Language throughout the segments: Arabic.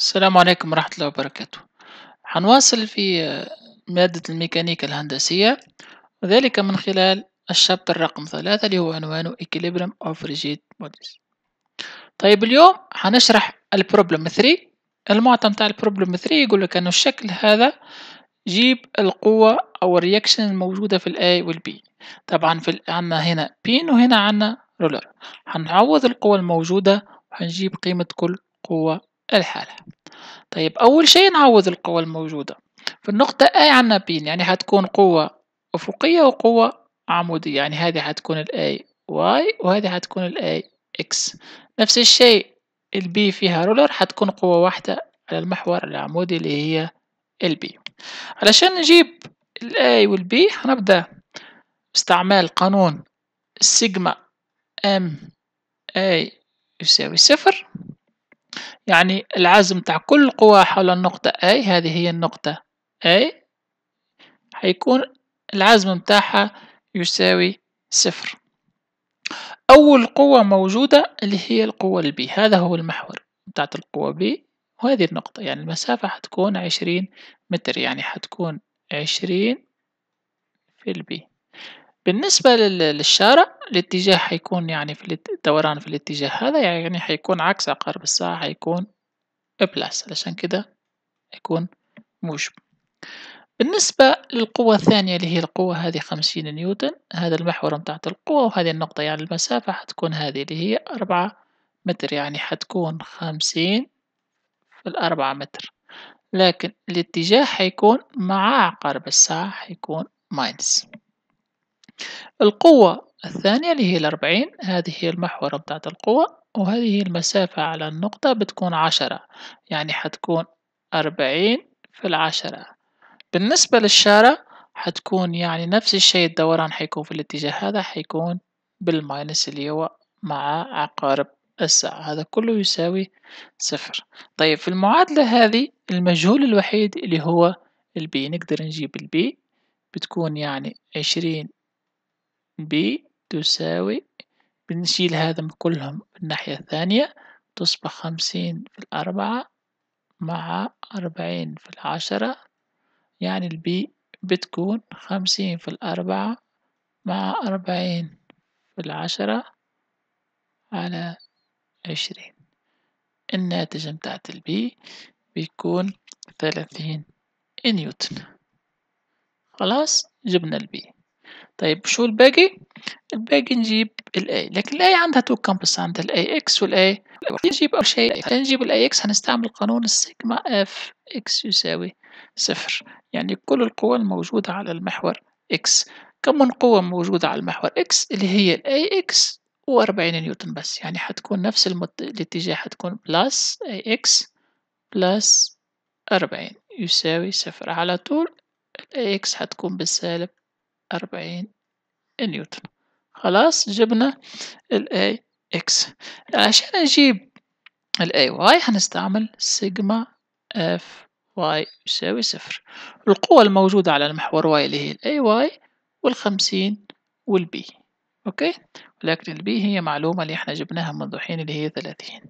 السلام عليكم ورحمة الله وبركاته حنواصل في مادة الميكانيكا الهندسية وذلك من خلال الشابتر رقم ثلاثة اللي هو عنوانه Equilibrium of Rigid Bodies طيب اليوم حنشرح البروبلم 3 المعطى متاع البروبلم 3 يقول لك أنه الشكل هذا جيب القوة أو الرياكشن الموجودة في الأي والبي طبعا في عنا هنا بين وهنا عنا رولر هنعوض القوة الموجودة وهنجيب قيمة كل قوة الحالة طيب أول شيء نعوض القوى الموجودة في النقطة A عنا بين يعني حتكون قوة أفقية وقوة عمودية يعني هذه حتكون الـ A Y وهذه حتكون الـ A X نفس الشيء البي فيها رولر حتكون قوة واحدة على المحور العمودي اللي هي البي علشان نجيب الاي والبي هنبدأ باستعمال قانون سيجما ام اي يساوي صفر يعني العزم تاع كل قوى حول النقطة A هذه هي النقطة A حيكون العزم متاعها يساوي صفر أول قوة موجودة اللي هي القوة البي هذا هو المحور بتاعت القوة بي وهذه النقطة يعني المسافة حتكون عشرين متر يعني حتكون عشرين في البي بالنسبة للشارع الاتجاه حيكون يعني في الدوران في الاتجاه هذا يعني حيكون عكس عقارب الساعة حيكون بلاس علشان كده يكون موجب بالنسبة للقوة الثانية اللي هي القوة هذه خمسين نيوتن هذا المحور متاعت القوة وهذه النقطة يعني المسافة حتكون هذه اللي هي أربعة متر يعني حتكون خمسين في الأربعة متر لكن الاتجاه حيكون مع عقارب الساعة حيكون ماينس. القوة الثانية اللي هي الأربعين هذه هي المحورة بتاعت القوة وهذه المسافة على النقطة بتكون عشرة يعني حتكون أربعين في العشرة بالنسبة للشارع حتكون يعني نفس الشيء الدوران حيكون في الاتجاه هذا حيكون بالماينس اللي هو مع عقارب الساعة هذا كله يساوي صفر طيب في المعادلة هذه المجهول الوحيد اللي هو البي نقدر نجيب البي بتكون يعني عشرين بي تساوي بنشيل هذا من كلهم من الناحية الثانية تصبح خمسين في الأربعة مع أربعين في العشرة يعني البي بتكون خمسين في الأربعة مع أربعين في العشرة على عشرين الناتج متاعت البي بيكون ثلاثين نيوتن خلاص جبنا البي طيب شو الباقي الباقي نجيب الاي لكن الاي عندها تو كامبس، عندها الاي اكس والاي نجيب اول شيء نجيب الاي اكس هنستعمل قانون السيجما اف اكس يساوي صفر يعني كل القوى الموجودة على المحور اكس كم من قوة موجودة على المحور اكس اللي هي الاي اكس وأربعين نيوتن بس يعني حتكون نفس المت... الاتجاه حتكون بلس اي اكس بلس أربعين يساوي صفر على طول الاي اكس حتكون بالسالب أربعين نيوتن خلاص جبنا الاي اكس عشان نجيب الاي واي هنستعمل سيجما اف واي يساوي صفر القوة الموجودة على المحور واي اللي هي الاي واي والخمسين والبي اوكي ولكن البي هي معلومة اللي احنا جبناها منذ حين اللي هي ثلاثين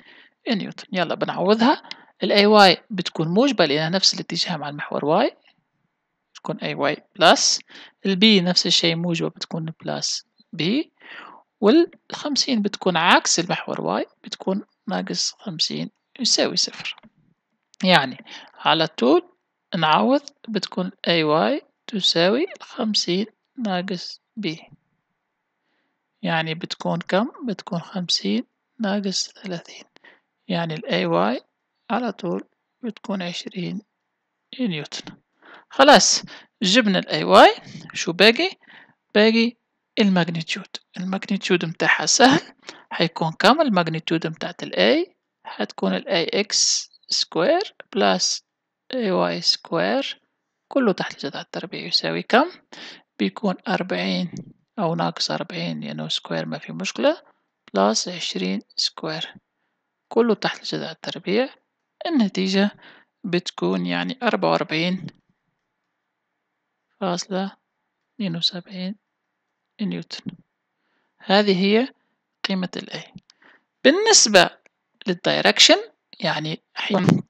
نيوتن يلا بنعوضها الاي واي بتكون موجبة لأنها نفس الاتجاه مع المحور واي بتكون اي واي بلس البي نفس الشيء موجبة بتكون بلس بي والخمسين بتكون عكس المحور واي بتكون ناقص خمسين يساوي صفر يعني على طول نعوض بتكون اي واي تساوي خمسين ناقص بي يعني بتكون كم بتكون خمسين ناقص ثلاثين يعني الاي واي على طول بتكون عشرين نيوتن خلاص جبنا الاي واي شو باقي باقي الماجنيتيود الماجنيتيود متاعها سهل حيكون كم الماجنتيود متاعت الاي حتكون الاي اكس سكوير بلس اي واي سكوير كله تحت الجذر التربيع يساوي كم بيكون أربعين أو ناقص أربعين لأنه سكوير ما في مشكلة بلس عشرين سكوير كله تحت الجذر التربيع النتيجة بتكون يعني أربعة وأربعين فاصلة اثنين وسبعين نيوتن هذه هي قيمة الـ A بالنسبة للدايركشن يعني حيكون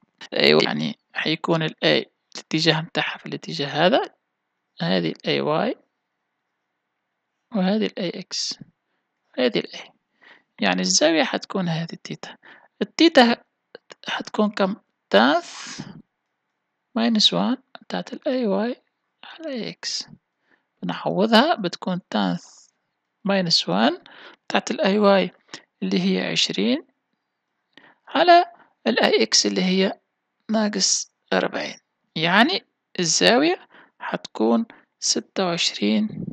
يعني حيكون الـ A الاتجاه متاعها في الاتجاه هذا هذه الـ AY وهذه الـ AX هذه الـ A يعني الزاوية حتكون هذه التيتا التيتا حتكون كم تاث ماينس وان بتاعت الـ AY على إكس نحوضها بتكون تانث ماينس وان بتاعت الأي واي اللي هي عشرين على الأي إكس اللي هي ناقص أربعين يعني الزاوية حتكون ستة وعشرين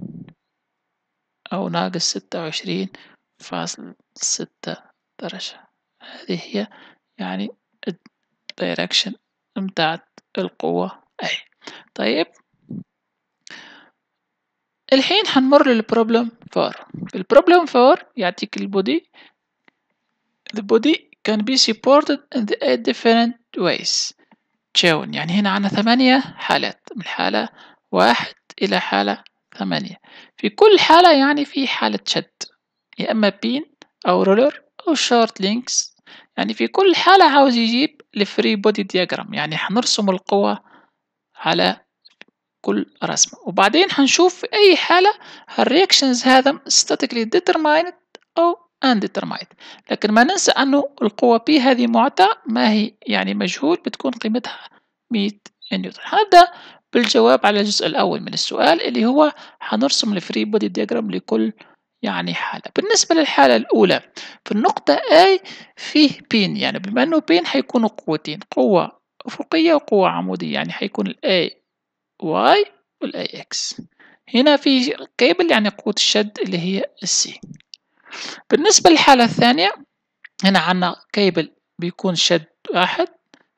أو ناقص ستة وعشرين فاصل ستة درجة هذه هي يعني الدايركشن متاعت القوة أي طيب الحين حنمر للبروبلم فور البروبلم فور يعطيك البودي the body can be supported in the eight different ways تشاون يعني هنا عنا ثمانية حالات من حالة واحد إلى حالة ثمانية في كل حالة يعني في حالة شد يا إما بين أو رولر أو شورت لينكس يعني في كل حالة عاوز يجيب الفري بودي دياجرام يعني حنرسم القوة على كل رسمة وبعدين هنشوف في أي حالة الرياكشنز هذا statically determined أو undetermined لكن ما ننسى أنه القوة P هذه معطى ما هي يعني مجهول بتكون قيمتها 100 نيوتن هذا بالجواب على الجزء الأول من السؤال اللي هو هنرسم الفري بودي ديجرام لكل يعني حالة بالنسبة للحالة الأولى في النقطة A فيه بين يعني بما أنه بين حيكونوا قوتين قوة أفقية وقوة عمودية يعني حيكون A واي والاي اكس هنا في كيبل يعني قوة الشد اللي هي السي بالنسبة للحالة الثانية هنا عنا كيبل بيكون شد واحد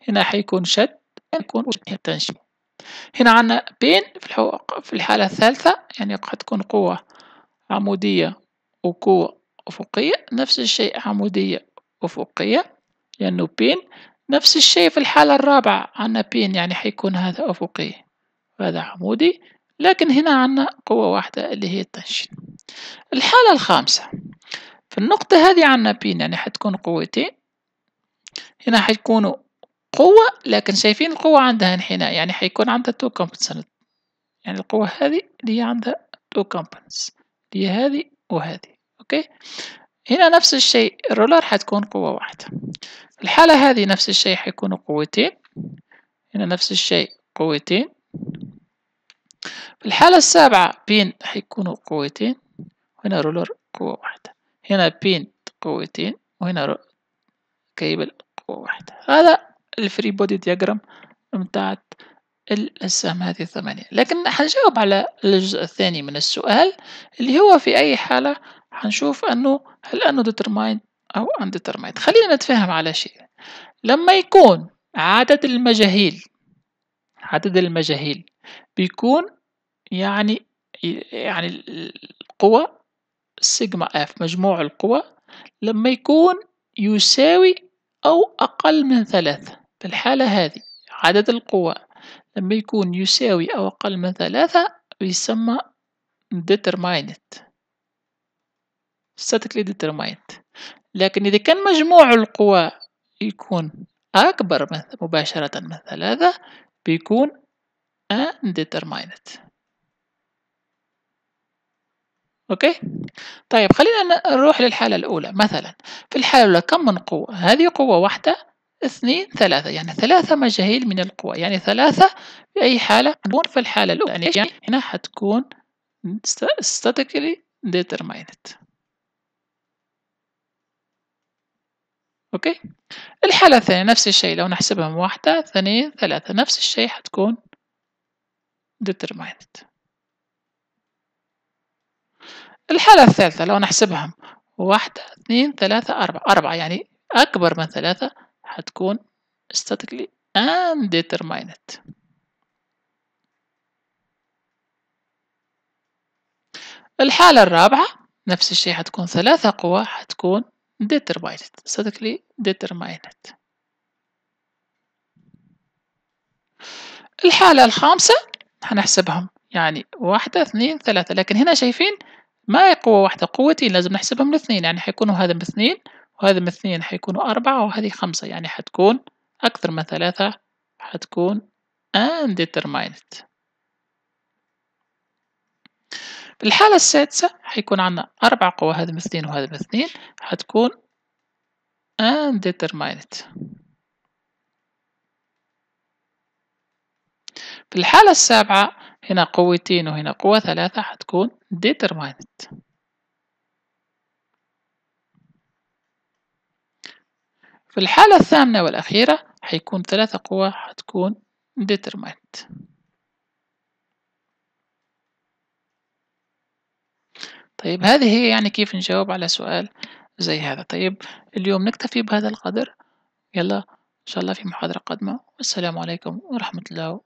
هنا حيكون شد يكون تنشي هنا عنا بين في, في الحالة الثالثة يعني قد تكون قوة عمودية وقوة أفقية نفس الشيء عمودية أفقية لأنه يعني بين نفس الشيء في الحالة الرابعة عنا بين يعني حيكون هذا أفقي وهذا عمودي لكن هنا عندنا قوة واحدة اللي هي التنشن الحالة الخامسة في النقطة هذه عندنا بين يعني حتكون قوتين هنا حيكون قوة لكن شايفين القوة عندها انحناء يعني حيكون عندها تو كومبنسنت يعني القوة هذه اللي هي عندها تو كومبنس اللي هي هذه وهذه أوكي هنا نفس الشيء الرولر حتكون قوة واحدة الحالة هذه نفس الشيء حيكونوا قوتين هنا نفس الشيء قوتين في الحالة السابعة بين حيكونوا قوتين هنا رولر قوة واحدة هنا بين قوتين وهنا كيبل قوة واحدة هذا الفري بودي دياجرام بتاعت الأجسام هذه الثمانية لكن حنجاوب على الجزء الثاني من السؤال اللي هو في أي حالة حنشوف أنه هل أنه ديترمايند أو أندترمايند خلينا نتفهم على شيء لما يكون عدد المجاهيل عدد المجاهيل بيكون يعني يعني القوى سيجما اف مجموع القوى لما يكون يساوي أو أقل من ثلاثة في الحالة هذه عدد القوى لما يكون يساوي أو أقل من ثلاثة بيسمى determined statically determined لكن إذا كان مجموع القوى يكون أكبر مباشرة من ثلاثة بيكون undetermined اوكي طيب خلينا نروح للحالة الأولى مثلا في الحالة الأولى كم من قوة هذه قوة واحدة اثنين ثلاثة يعني ثلاثة مجاهيل من القوى يعني ثلاثة في أي حالة تكون في الحالة الأولى يعني هنا حتكون statically determined أوكي الحالة الثانية نفس الشيء لو نحسبها من واحدة اثنين ثلاثة نفس الشيء حتكون determined الحالة الثالثة لو نحسبهم واحدة اثنين ثلاثة أربعة أربعة يعني أكبر من ثلاثة حتكون statically undetermined الحالة الرابعة نفس الشيء حتكون ثلاثة قوى حتكون determined صدق لي determined الحالة الخامسة هنحسبهم يعني واحدة اثنين ثلاثة لكن هنا شايفين ما هي قوة واحدة قوتين لازم نحسبهم الاثنين يعني حيكونوا هذا من اثنين وهذا من اثنين حيكونوا أربعة وهذه خمسة يعني حتكون أكثر من ثلاثة حتكون undetermined الحالة السادسة حيكون عندنا أربع قوى هذا اثنين وهذا اثنين حتكون undetermined في الحالة السابعة هنا قوتين وهنا قوة ثلاثة حتكون determined في الحالة الثامنة والأخيرة حيكون ثلاثة قوى حتكون determined طيب هذه هي يعني كيف نجاوب على سؤال زي هذا طيب اليوم نكتفي بهذا القدر يلا إن شاء الله في محاضرة قادمة والسلام عليكم ورحمة الله